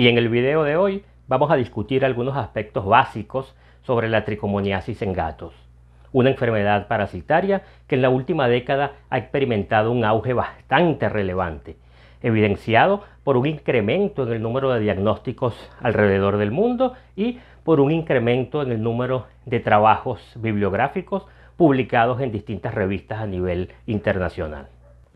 Y en el video de hoy vamos a discutir algunos aspectos básicos sobre la tricomoniasis en gatos, una enfermedad parasitaria que en la última década ha experimentado un auge bastante relevante, evidenciado por un incremento en el número de diagnósticos alrededor del mundo y por un incremento en el número de trabajos bibliográficos publicados en distintas revistas a nivel internacional.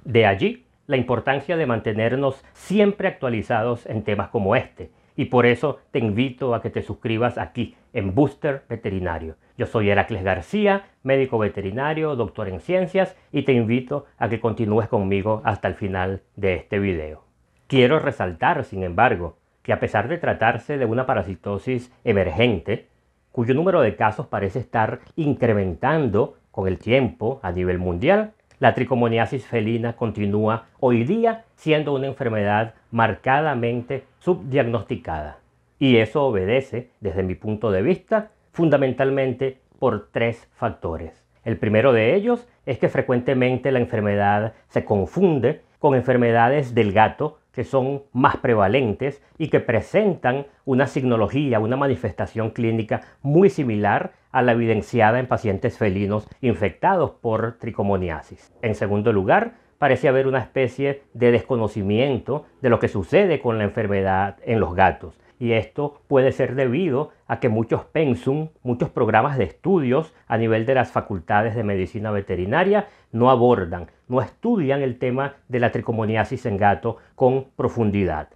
De allí la importancia de mantenernos siempre actualizados en temas como este. Y por eso te invito a que te suscribas aquí en Booster Veterinario. Yo soy Heracles García, médico veterinario, doctor en ciencias y te invito a que continúes conmigo hasta el final de este video. Quiero resaltar, sin embargo, que a pesar de tratarse de una parasitosis emergente, cuyo número de casos parece estar incrementando con el tiempo a nivel mundial, la tricomoniasis felina continúa hoy día siendo una enfermedad marcadamente subdiagnosticada. Y eso obedece, desde mi punto de vista, fundamentalmente por tres factores. El primero de ellos es que frecuentemente la enfermedad se confunde con enfermedades del gato que son más prevalentes y que presentan una signología, una manifestación clínica muy similar a la evidenciada en pacientes felinos infectados por tricomoniasis. En segundo lugar, parece haber una especie de desconocimiento de lo que sucede con la enfermedad en los gatos y esto puede ser debido a que muchos pensum, muchos programas de estudios a nivel de las facultades de medicina veterinaria no abordan, no estudian el tema de la tricomoniasis en gato con profundidad.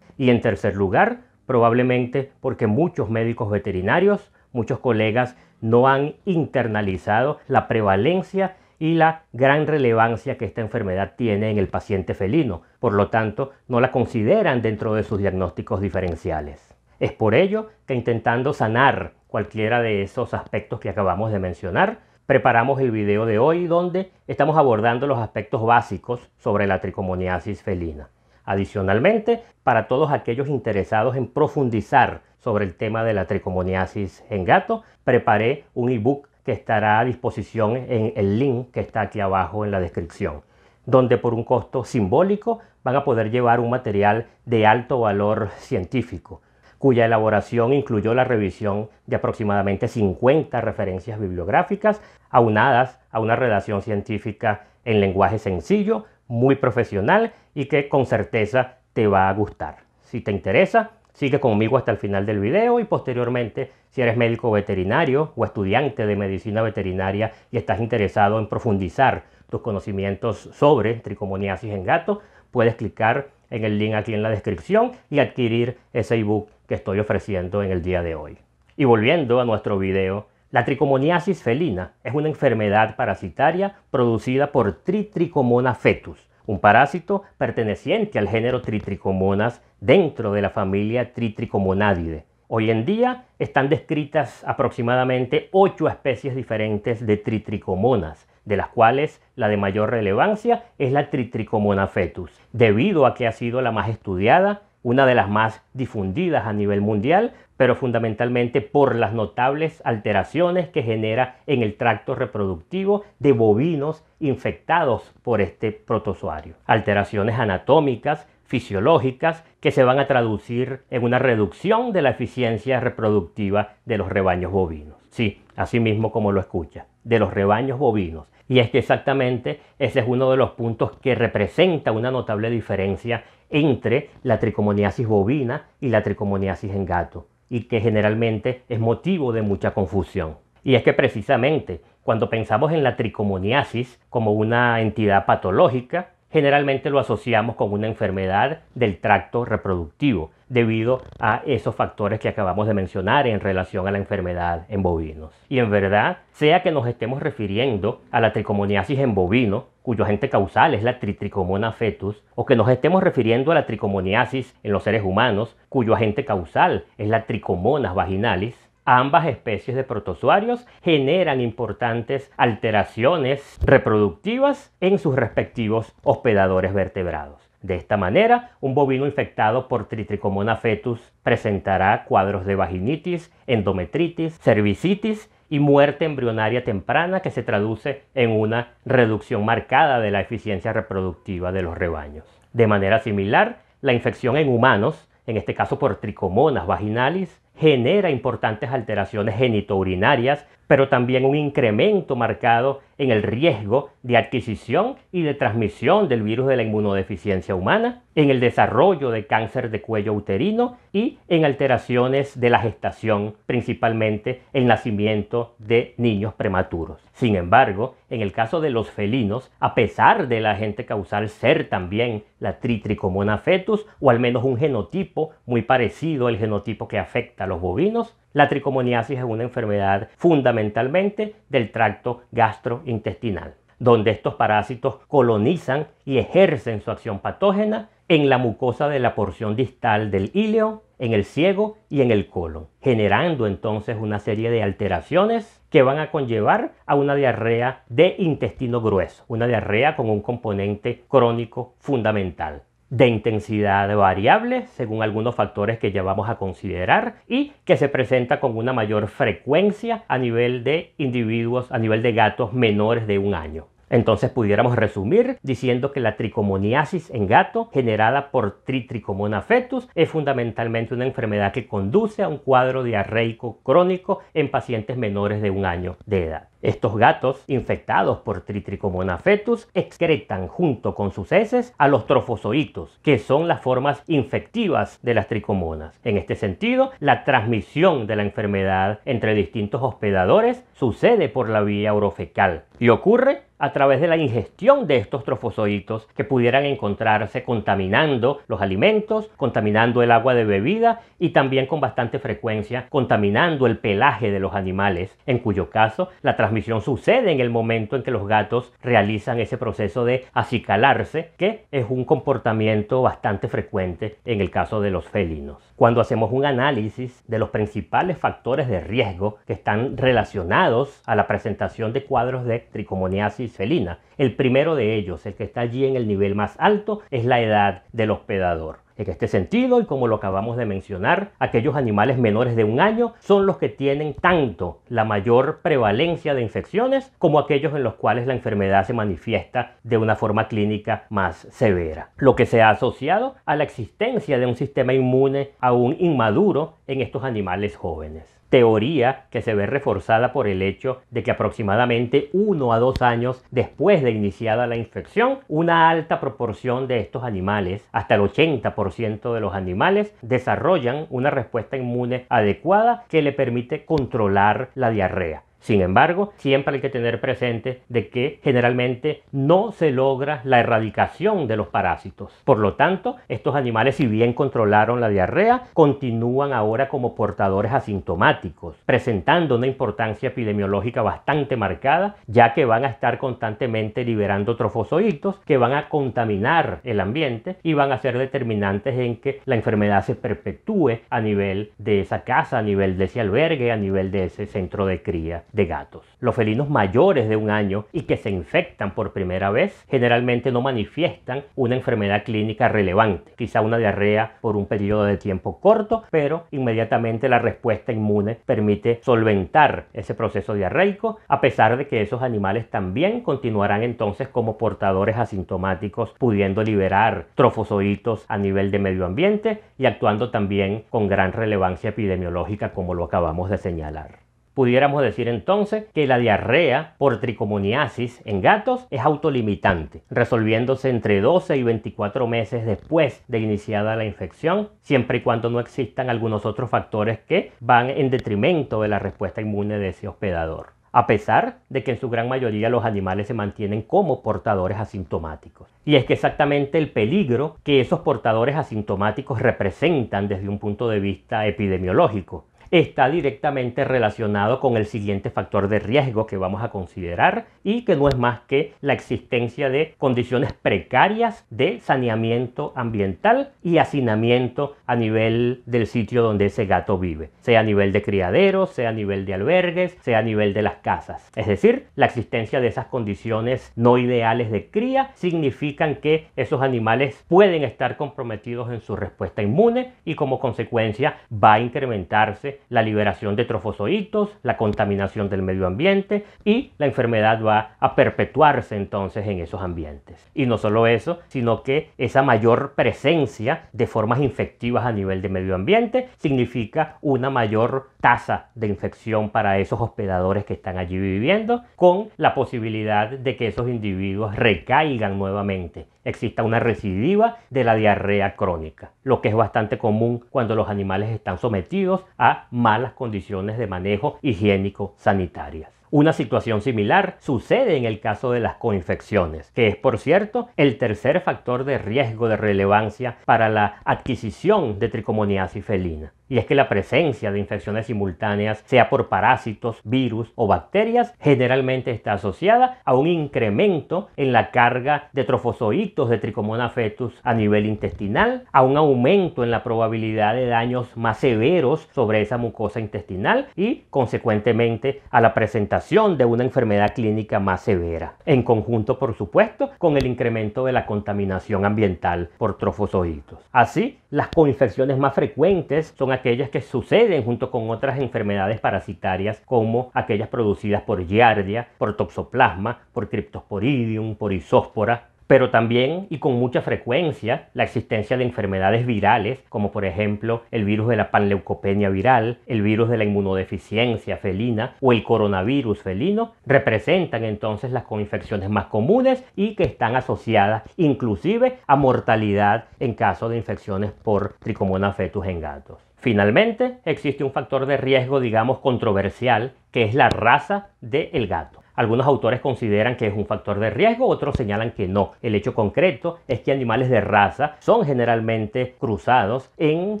Y en tercer lugar, probablemente porque muchos médicos veterinarios, muchos colegas no han internalizado la prevalencia y la gran relevancia que esta enfermedad tiene en el paciente felino. Por lo tanto, no la consideran dentro de sus diagnósticos diferenciales. Es por ello que intentando sanar cualquiera de esos aspectos que acabamos de mencionar, preparamos el video de hoy donde estamos abordando los aspectos básicos sobre la tricomoniasis felina. Adicionalmente, para todos aquellos interesados en profundizar sobre el tema de la tricomoniasis en gato, preparé un ebook que estará a disposición en el link que está aquí abajo en la descripción, donde por un costo simbólico van a poder llevar un material de alto valor científico, cuya elaboración incluyó la revisión de aproximadamente 50 referencias bibliográficas aunadas a una relación científica en lenguaje sencillo, muy profesional y que con certeza te va a gustar. Si te interesa, Sigue conmigo hasta el final del video y posteriormente, si eres médico veterinario o estudiante de medicina veterinaria y estás interesado en profundizar tus conocimientos sobre tricomoniasis en gato, puedes clicar en el link aquí en la descripción y adquirir ese ebook que estoy ofreciendo en el día de hoy. Y volviendo a nuestro video, la tricomoniasis felina es una enfermedad parasitaria producida por Tritricomona fetus, un parásito perteneciente al género Tritricomonas dentro de la familia Tritricomonadide. Hoy en día están descritas aproximadamente ocho especies diferentes de Tritricomonas, de las cuales la de mayor relevancia es la Tritricomona fetus, debido a que ha sido la más estudiada una de las más difundidas a nivel mundial, pero fundamentalmente por las notables alteraciones que genera en el tracto reproductivo de bovinos infectados por este protozoario. Alteraciones anatómicas, fisiológicas, que se van a traducir en una reducción de la eficiencia reproductiva de los rebaños bovinos. Sí, así mismo como lo escucha, de los rebaños bovinos. Y es que exactamente ese es uno de los puntos que representa una notable diferencia entre la tricomoniasis bovina y la tricomoniasis en gato, y que generalmente es motivo de mucha confusión. Y es que precisamente cuando pensamos en la tricomoniasis como una entidad patológica, generalmente lo asociamos con una enfermedad del tracto reproductivo debido a esos factores que acabamos de mencionar en relación a la enfermedad en bovinos. Y en verdad, sea que nos estemos refiriendo a la tricomoniasis en bovino, cuyo agente causal es la tritricomona fetus, o que nos estemos refiriendo a la tricomoniasis en los seres humanos, cuyo agente causal es la tricomonas vaginalis, Ambas especies de protozoarios generan importantes alteraciones reproductivas en sus respectivos hospedadores vertebrados. De esta manera, un bovino infectado por tritricomona fetus presentará cuadros de vaginitis, endometritis, cervicitis y muerte embrionaria temprana que se traduce en una reducción marcada de la eficiencia reproductiva de los rebaños. De manera similar, la infección en humanos, en este caso por tricomonas vaginalis, genera importantes alteraciones genitourinarias, pero también un incremento marcado en el riesgo de adquisición y de transmisión del virus de la inmunodeficiencia humana, en el desarrollo de cáncer de cuello uterino y en alteraciones de la gestación, principalmente el nacimiento de niños prematuros. Sin embargo, en el caso de los felinos, a pesar de la agente causal ser también la tritricomona fetus o al menos un genotipo muy parecido al genotipo que afecta a los bovinos, la tricomoniasis es una enfermedad fundamentalmente del tracto gastrointestinal, donde estos parásitos colonizan y ejercen su acción patógena en la mucosa de la porción distal del híleo, en el ciego y en el colon, generando entonces una serie de alteraciones que van a conllevar a una diarrea de intestino grueso, una diarrea con un componente crónico fundamental de intensidad variable según algunos factores que ya vamos a considerar y que se presenta con una mayor frecuencia a nivel de individuos, a nivel de gatos menores de un año. Entonces pudiéramos resumir diciendo que la tricomoniasis en gato generada por Tritricomona fetus es fundamentalmente una enfermedad que conduce a un cuadro diarreico crónico en pacientes menores de un año de edad. Estos gatos, infectados por Tritricomona fetus, excretan junto con sus heces a los trofozoitos, que son las formas infectivas de las tricomonas. En este sentido, la transmisión de la enfermedad entre distintos hospedadores sucede por la vía orofecal y ocurre a través de la ingestión de estos trofozoitos que pudieran encontrarse contaminando los alimentos, contaminando el agua de bebida y también con bastante frecuencia contaminando el pelaje de los animales, en cuyo caso la transmisión transmisión sucede en el momento en que los gatos realizan ese proceso de acicalarse, que es un comportamiento bastante frecuente en el caso de los felinos. Cuando hacemos un análisis de los principales factores de riesgo que están relacionados a la presentación de cuadros de tricomoniasis felina, el primero de ellos, el que está allí en el nivel más alto, es la edad del hospedador. En este sentido, y como lo acabamos de mencionar, aquellos animales menores de un año son los que tienen tanto la mayor prevalencia de infecciones como aquellos en los cuales la enfermedad se manifiesta de una forma clínica más severa, lo que se ha asociado a la existencia de un sistema inmune aún inmaduro en estos animales jóvenes teoría que se ve reforzada por el hecho de que aproximadamente uno a dos años después de iniciada la infección, una alta proporción de estos animales, hasta el 80% de los animales, desarrollan una respuesta inmune adecuada que le permite controlar la diarrea. Sin embargo, siempre hay que tener presente de que generalmente no se logra la erradicación de los parásitos. Por lo tanto, estos animales, si bien controlaron la diarrea, continúan ahora como portadores asintomáticos, presentando una importancia epidemiológica bastante marcada, ya que van a estar constantemente liberando trofozoitos que van a contaminar el ambiente y van a ser determinantes en que la enfermedad se perpetúe a nivel de esa casa, a nivel de ese albergue, a nivel de ese centro de cría de gatos. Los felinos mayores de un año y que se infectan por primera vez generalmente no manifiestan una enfermedad clínica relevante, quizá una diarrea por un periodo de tiempo corto, pero inmediatamente la respuesta inmune permite solventar ese proceso diarreico, a pesar de que esos animales también continuarán entonces como portadores asintomáticos, pudiendo liberar trofozoitos a nivel de medio ambiente y actuando también con gran relevancia epidemiológica como lo acabamos de señalar. Pudiéramos decir entonces que la diarrea por tricomoniasis en gatos es autolimitante, resolviéndose entre 12 y 24 meses después de iniciada la infección, siempre y cuando no existan algunos otros factores que van en detrimento de la respuesta inmune de ese hospedador a pesar de que en su gran mayoría los animales se mantienen como portadores asintomáticos. Y es que exactamente el peligro que esos portadores asintomáticos representan desde un punto de vista epidemiológico está directamente relacionado con el siguiente factor de riesgo que vamos a considerar y que no es más que la existencia de condiciones precarias de saneamiento ambiental y hacinamiento a nivel del sitio donde ese gato vive, sea a nivel de criaderos, sea a nivel de albergues, sea a nivel de las casas. Es decir, la existencia de esas condiciones no ideales de cría significan que esos animales pueden estar comprometidos en su respuesta inmune y como consecuencia va a incrementarse la liberación de trofozoitos, la contaminación del medio ambiente y la enfermedad va a perpetuarse entonces en esos ambientes. Y no solo eso, sino que esa mayor presencia de formas infectivas a nivel de medio ambiente significa una mayor tasa de infección para esos hospedadores que están allí viviendo, con la posibilidad de que esos individuos recaigan nuevamente exista una recidiva de la diarrea crónica, lo que es bastante común cuando los animales están sometidos a malas condiciones de manejo higiénico-sanitarias. Una situación similar sucede en el caso de las coinfecciones, que es por cierto el tercer factor de riesgo de relevancia para la adquisición de tricomoniasis felina y es que la presencia de infecciones simultáneas, sea por parásitos, virus o bacterias, generalmente está asociada a un incremento en la carga de trofozoitos de Tricomona fetus a nivel intestinal, a un aumento en la probabilidad de daños más severos sobre esa mucosa intestinal y, consecuentemente, a la presentación de una enfermedad clínica más severa. En conjunto, por supuesto, con el incremento de la contaminación ambiental por trofozoitos. Así, las coinfecciones más frecuentes son aquellas que suceden junto con otras enfermedades parasitarias como aquellas producidas por giardia, por toxoplasma, por criptosporidium, por isóspora, pero también y con mucha frecuencia la existencia de enfermedades virales, como por ejemplo el virus de la panleucopenia viral, el virus de la inmunodeficiencia felina o el coronavirus felino, representan entonces las coinfecciones más comunes y que están asociadas inclusive a mortalidad en caso de infecciones por tricomonas fetus en gatos. Finalmente, existe un factor de riesgo, digamos, controversial, que es la raza del el gato. Algunos autores consideran que es un factor de riesgo, otros señalan que no. El hecho concreto es que animales de raza son generalmente cruzados en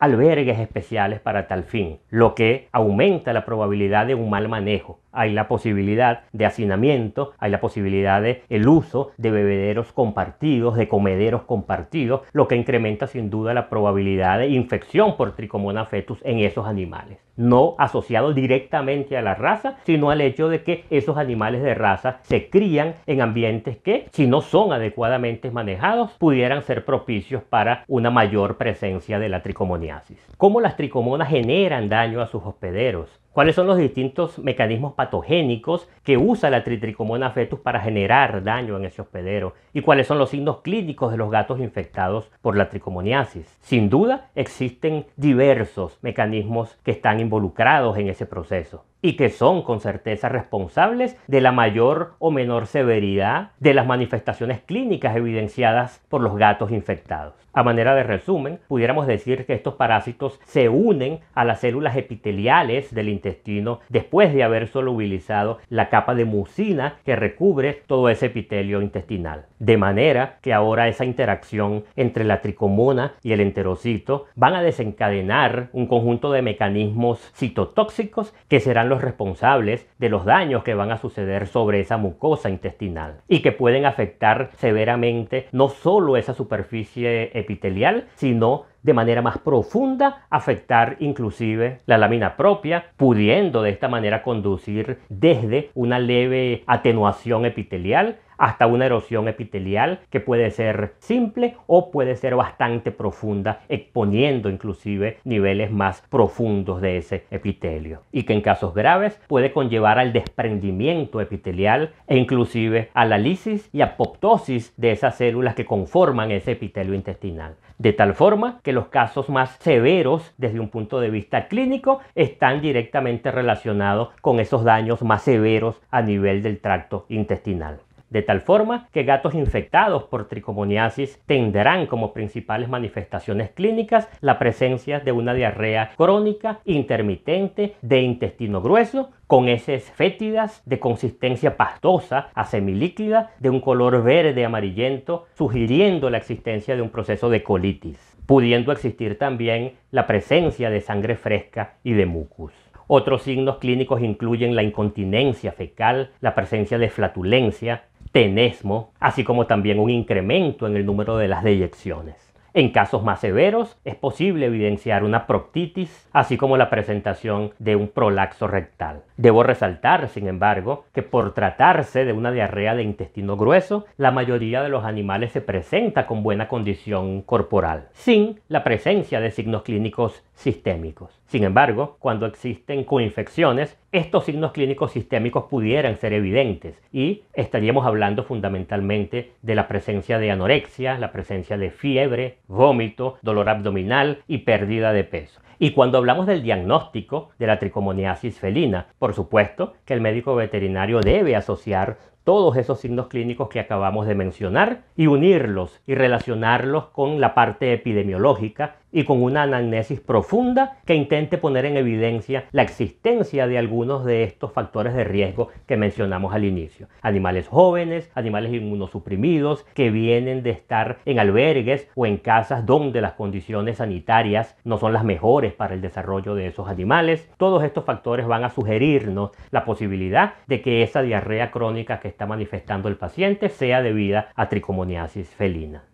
albergues especiales para tal fin, lo que aumenta la probabilidad de un mal manejo hay la posibilidad de hacinamiento, hay la posibilidad de el uso de bebederos compartidos, de comederos compartidos, lo que incrementa sin duda la probabilidad de infección por tricomona fetus en esos animales. No asociado directamente a la raza, sino al hecho de que esos animales de raza se crían en ambientes que, si no son adecuadamente manejados, pudieran ser propicios para una mayor presencia de la tricomoniasis. ¿Cómo las tricomonas generan daño a sus hospederos? ¿Cuáles son los distintos mecanismos patogénicos que usa la tritricomona fetus para generar daño en ese hospedero? ¿Y cuáles son los signos clínicos de los gatos infectados por la tricomoniasis? Sin duda, existen diversos mecanismos que están involucrados en ese proceso y que son con certeza responsables de la mayor o menor severidad de las manifestaciones clínicas evidenciadas por los gatos infectados. A manera de resumen, pudiéramos decir que estos parásitos se unen a las células epiteliales del intestino después de haber solubilizado la capa de mucina que recubre todo ese epitelio intestinal. De manera que ahora esa interacción entre la tricomona y el enterocito van a desencadenar un conjunto de mecanismos citotóxicos que serán los responsables de los daños que van a suceder sobre esa mucosa intestinal y que pueden afectar severamente no solo esa superficie epitelial, sino de manera más profunda afectar inclusive la lámina propia, pudiendo de esta manera conducir desde una leve atenuación epitelial hasta una erosión epitelial que puede ser simple o puede ser bastante profunda, exponiendo inclusive niveles más profundos de ese epitelio y que en casos graves puede conllevar al desprendimiento epitelial e inclusive a la lisis y apoptosis de esas células que conforman ese epitelio intestinal. De tal forma que los casos más severos desde un punto de vista clínico están directamente relacionados con esos daños más severos a nivel del tracto intestinal de tal forma que gatos infectados por tricomoniasis tendrán como principales manifestaciones clínicas la presencia de una diarrea crónica intermitente de intestino grueso con heces fétidas de consistencia pastosa a semilíquida de un color verde amarillento, sugiriendo la existencia de un proceso de colitis, pudiendo existir también la presencia de sangre fresca y de mucus. Otros signos clínicos incluyen la incontinencia fecal, la presencia de flatulencia, tenesmo, así como también un incremento en el número de las deyecciones. En casos más severos es posible evidenciar una proctitis, así como la presentación de un prolaxo rectal. Debo resaltar, sin embargo, que por tratarse de una diarrea de intestino grueso, la mayoría de los animales se presenta con buena condición corporal, sin la presencia de signos clínicos sistémicos. Sin embargo, cuando existen coinfecciones, estos signos clínicos sistémicos pudieran ser evidentes y estaríamos hablando fundamentalmente de la presencia de anorexia, la presencia de fiebre, vómito, dolor abdominal y pérdida de peso. Y cuando hablamos del diagnóstico de la tricomoniasis felina, por supuesto que el médico veterinario debe asociar todos esos signos clínicos que acabamos de mencionar y unirlos y relacionarlos con la parte epidemiológica y con una anamnesis profunda que intente poner en evidencia la existencia de algunos de estos factores de riesgo que mencionamos al inicio. Animales jóvenes, animales inmunosuprimidos que vienen de estar en albergues o en casas donde las condiciones sanitarias no son las mejores para el desarrollo de esos animales. Todos estos factores van a sugerirnos la posibilidad de que esa diarrea crónica que está manifestando el paciente sea debida a tricomoniasis felina.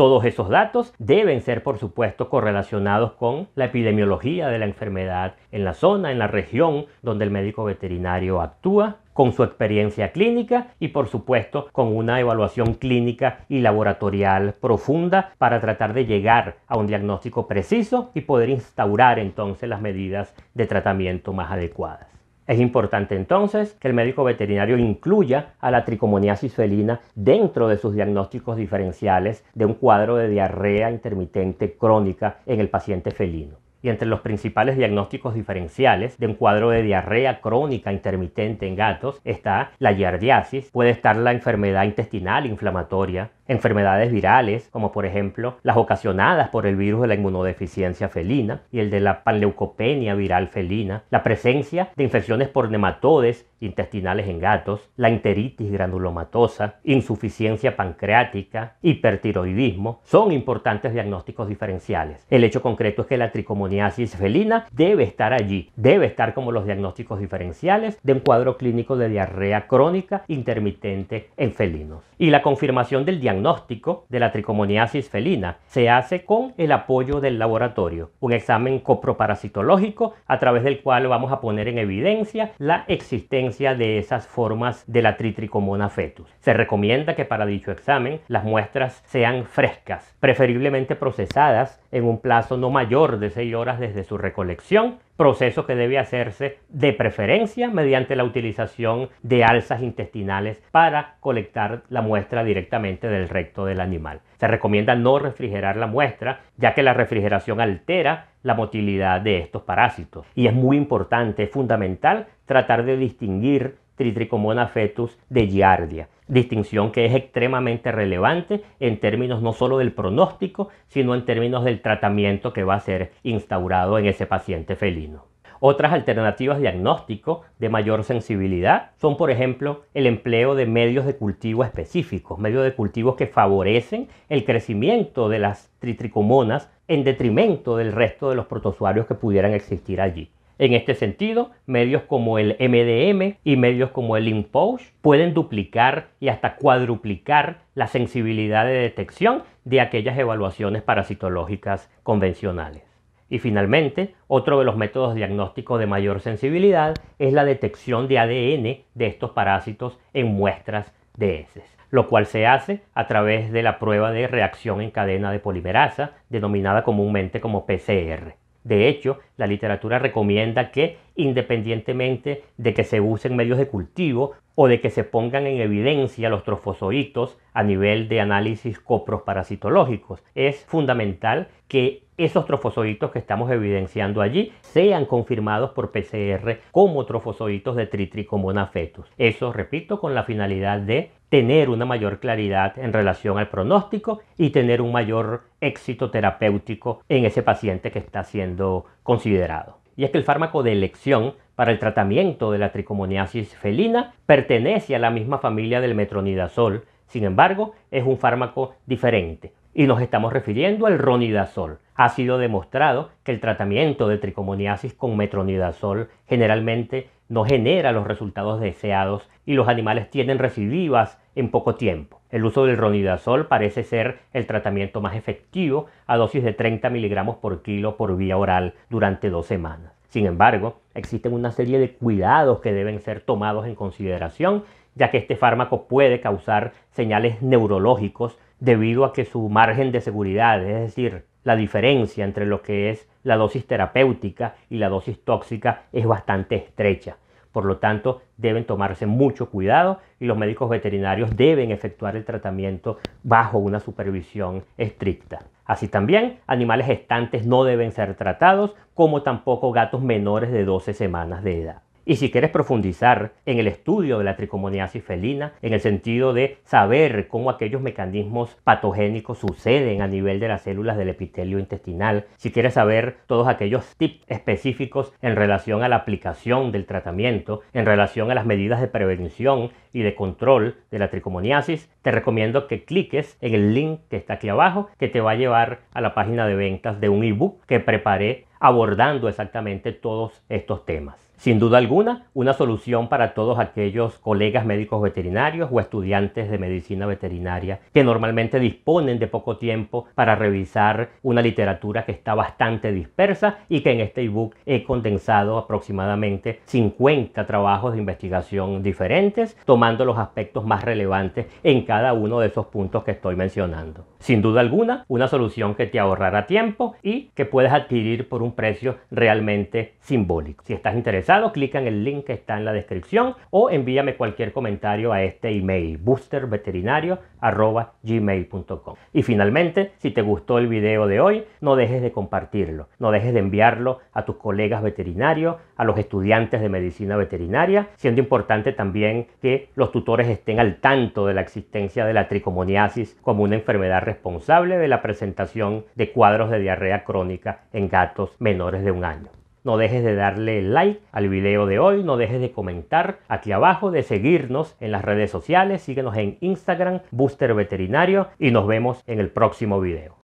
Todos esos datos deben ser, por supuesto, correlacionados con la epidemiología de la enfermedad en la zona, en la región donde el médico veterinario actúa, con su experiencia clínica y, por supuesto, con una evaluación clínica y laboratorial profunda para tratar de llegar a un diagnóstico preciso y poder instaurar entonces las medidas de tratamiento más adecuadas. Es importante entonces que el médico veterinario incluya a la tricomoniasis felina dentro de sus diagnósticos diferenciales de un cuadro de diarrea intermitente crónica en el paciente felino y entre los principales diagnósticos diferenciales de un cuadro de diarrea crónica intermitente en gatos está la giardiasis, puede estar la enfermedad intestinal inflamatoria, enfermedades virales, como por ejemplo las ocasionadas por el virus de la inmunodeficiencia felina y el de la panleucopenia viral felina, la presencia de infecciones por nematodes intestinales en gatos, la enteritis granulomatosa, insuficiencia pancreática, hipertiroidismo, son importantes diagnósticos diferenciales. El hecho concreto es que la tricomoniasis felina debe estar allí, debe estar como los diagnósticos diferenciales de un cuadro clínico de diarrea crónica intermitente en felinos. Y la confirmación del diagnóstico diagnóstico de la tricomoniasis felina se hace con el apoyo del laboratorio, un examen coproparasitológico a través del cual vamos a poner en evidencia la existencia de esas formas de la tritricomona fetus. Se recomienda que para dicho examen las muestras sean frescas, preferiblemente procesadas en un plazo no mayor de 6 horas desde su recolección proceso que debe hacerse de preferencia mediante la utilización de alzas intestinales para colectar la muestra directamente del recto del animal. Se recomienda no refrigerar la muestra ya que la refrigeración altera la motilidad de estos parásitos y es muy importante, es fundamental tratar de distinguir Tritricomona fetus de Giardia distinción que es extremadamente relevante en términos no solo del pronóstico, sino en términos del tratamiento que va a ser instaurado en ese paciente felino. Otras alternativas diagnóstico de mayor sensibilidad son, por ejemplo, el empleo de medios de cultivo específicos, medios de cultivo que favorecen el crecimiento de las tritricomonas en detrimento del resto de los protozoarios que pudieran existir allí. En este sentido, medios como el MDM y medios como el InPost pueden duplicar y hasta cuadruplicar la sensibilidad de detección de aquellas evaluaciones parasitológicas convencionales. Y finalmente, otro de los métodos diagnósticos de mayor sensibilidad es la detección de ADN de estos parásitos en muestras de heces, lo cual se hace a través de la prueba de reacción en cadena de polimerasa, denominada comúnmente como PCR. De hecho, la literatura recomienda que, independientemente de que se usen medios de cultivo o de que se pongan en evidencia los trofozoitos a nivel de análisis coprosparasitológicos, es fundamental que esos trofozoítos que estamos evidenciando allí sean confirmados por PCR como trofozoítos de tritricomona fetus. Eso, repito, con la finalidad de tener una mayor claridad en relación al pronóstico y tener un mayor éxito terapéutico en ese paciente que está siendo considerado. Y es que el fármaco de elección para el tratamiento de la tricomoniasis felina pertenece a la misma familia del metronidazol, sin embargo, es un fármaco diferente, y nos estamos refiriendo al ronidazol. Ha sido demostrado que el tratamiento de tricomoniasis con metronidazol generalmente no genera los resultados deseados y los animales tienen recidivas en poco tiempo. El uso del ronidazol parece ser el tratamiento más efectivo a dosis de 30 miligramos por kilo por vía oral durante dos semanas. Sin embargo, existen una serie de cuidados que deben ser tomados en consideración, ya que este fármaco puede causar señales neurológicos debido a que su margen de seguridad, es decir, la diferencia entre lo que es la dosis terapéutica y la dosis tóxica es bastante estrecha. Por lo tanto, deben tomarse mucho cuidado y los médicos veterinarios deben efectuar el tratamiento bajo una supervisión estricta. Así también, animales gestantes no deben ser tratados, como tampoco gatos menores de 12 semanas de edad. Y si quieres profundizar en el estudio de la tricomoniasis felina, en el sentido de saber cómo aquellos mecanismos patogénicos suceden a nivel de las células del epitelio intestinal, si quieres saber todos aquellos tips específicos en relación a la aplicación del tratamiento, en relación a las medidas de prevención y de control de la tricomoniasis, te recomiendo que cliques en el link que está aquí abajo, que te va a llevar a la página de ventas de un ebook que preparé abordando exactamente todos estos temas. Sin duda alguna, una solución para todos aquellos colegas médicos veterinarios o estudiantes de medicina veterinaria que normalmente disponen de poco tiempo para revisar una literatura que está bastante dispersa y que en este ebook he condensado aproximadamente 50 trabajos de investigación diferentes, tomando los aspectos más relevantes en cada uno de esos puntos que estoy mencionando. Sin duda alguna, una solución que te ahorrará tiempo y que puedes adquirir por un precio realmente simbólico. Si estás interesado, clica en el link que está en la descripción o envíame cualquier comentario a este email boosterveterinario.com Y finalmente, si te gustó el video de hoy, no dejes de compartirlo, no dejes de enviarlo a tus colegas veterinarios, a los estudiantes de medicina veterinaria, siendo importante también que los tutores estén al tanto de la existencia de la tricomoniasis como una enfermedad responsable de la presentación de cuadros de diarrea crónica en gatos menores de un año. No dejes de darle like al video de hoy, no dejes de comentar aquí abajo, de seguirnos en las redes sociales, síguenos en Instagram, Booster Veterinario y nos vemos en el próximo video.